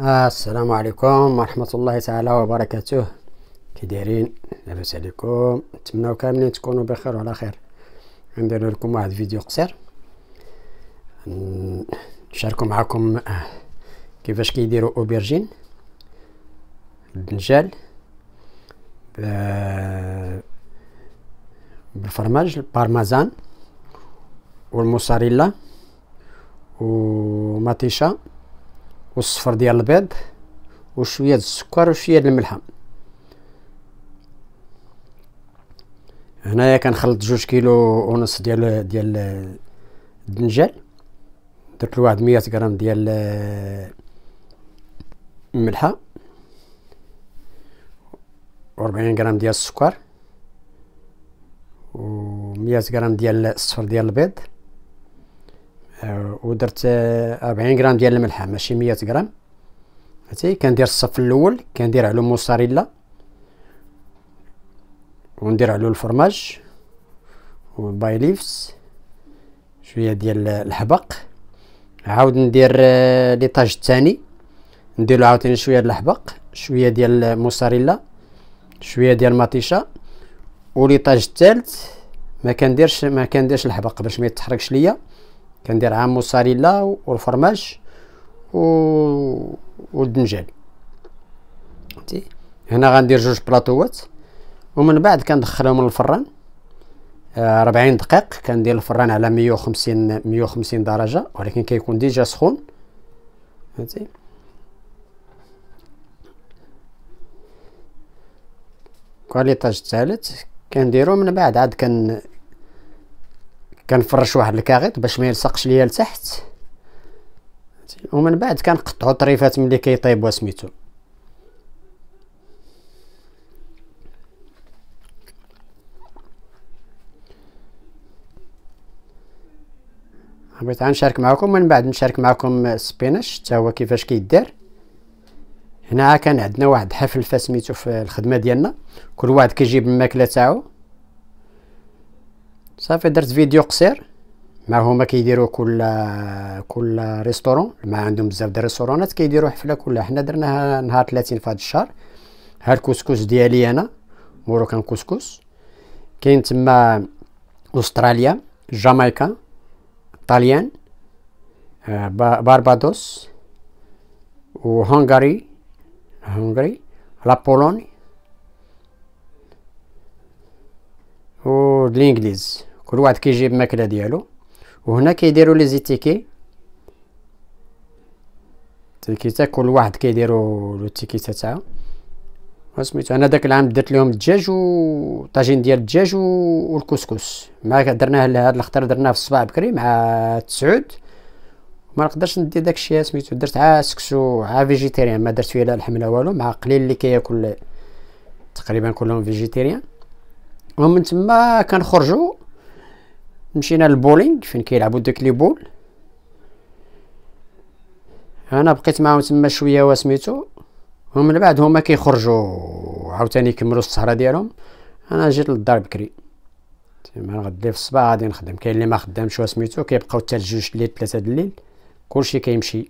السلام عليكم ورحمة الله تعالى وبركاته كي دايرين لاباس عليكم نتمناو كاملين تكونوا بخير وعلى خير ندير لكم واحد فيديو قصير نشاركو معكم آه، كيفاش كيديروا اوبرجين بالدنجال بالفرماج البارمازان والموساريلا وماتيشا والصفر ديال البيض وشويه ديال السكر وشويه ديال الملح هنايا كنخلط جوج كيلو ونص ديال ديال الدنجال درت لواحد مية غرام ديال الملحه وربعين غرام ديال السكر ومية غرام ديال الصفر ديال البيض أه، ودرت 40 أه، غرام ديال الملحه ماشي 100 غرام فهمتي كندير الصف الاول كندير علو الموساريلا وندير عليه الفرماج وباي ليفز شويه ديال الحبق عاود ندير أه، ليطاج الثاني ندير عاوتاني شويه ديال الحبق شويه ديال الموساريلا شويه ديال المطيشه وليطاج الثالث ما كنديرش ما كنديرش الحبق باش ما يتحركش ليا كندير عام موساريلا والفرماج و والدنجال فهمتي هنا غندير جوج بلاطوات ومن بعد كندخلهم للفران آه، ربعين آه دقيق كندير الفران على مية وخمسين مية وخمسين درجة ولكن كيكون ديجا سخون فهمتي كواليطاج التالت كنديرو من بعد عاد كن كنفرش واحد الكاغيط باش ما يلصقش ليا لتحت ومن بعد كنقطعو طريفات ملي كيطيب سميتو بغيت غنشارك معكم من بعد نشارك معكم السبيناش حتى هو كيفاش كيدار هنا كان عندنا واحد الحفل فاسميتو في الخدمه ديالنا كل واحد كيجيب الماكله تاعو صافي درت فيديو قصير ما هما كيديروا كل كل ريستورون ما عندهم بزاف ديال الريستورونات كيديروا حفله كلها حنا درناها نهار 30 في هذا الشهر ها الكسكس ديالي انا موروكان كسكس كاين تما استراليا جامايكا طاليان آه، باربادوس وهنغاري هنغاري لا بولوني والانجليز كل واحد كيجيب الماكله ديالو وهنا كيديروا لي زيتيكي تيكيتا كل واحد كيديروا لو تيكيتا تاعو سميتو انا داك العام درت لهم الدجاج و طاجين ديال الدجاج و... والكسكس مع درناه هاد الخضر درناه في الصباح بكري مع تسعود ما نقدرش ندير داك الشيء سميتو درت عا سكسو عا فيجيتيريان ما درت فيه لا لحم لا والو مع قليل اللي كياكل تقريبا كلهم فيجيتيريان ومن تما كنخرجوا مشينا للبولينغ فين كيلعبوا دوك لي بول انا بقيت معاهم تما شويه واسميتو ومن بعد هما كيخرجوا عاوتاني يكملوا السهره ديالهم انا جيت للدار بكري تما غدي في الصباح غادي نخدم كاين اللي ما خدامش واسميتو كيبقاو حتى لجوج الليل ثلاثه د الليل كلشي كيمشي